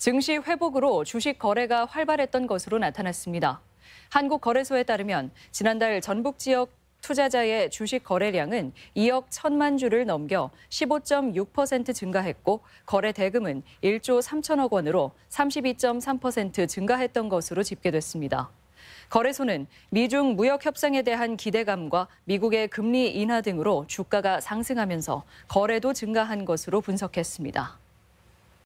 증시 회복으로 주식 거래가 활발했던 것으로 나타났습니다. 한국거래소에 따르면 지난달 전북 지역 투자자의 주식 거래량은 2억 1천만 주를 넘겨 15.6% 증가했고 거래 대금은 1조 3천억 원으로 32.3% 증가했던 것으로 집계됐습니다. 거래소는 미중 무역 협상에 대한 기대감과 미국의 금리 인하 등으로 주가가 상승하면서 거래도 증가한 것으로 분석했습니다.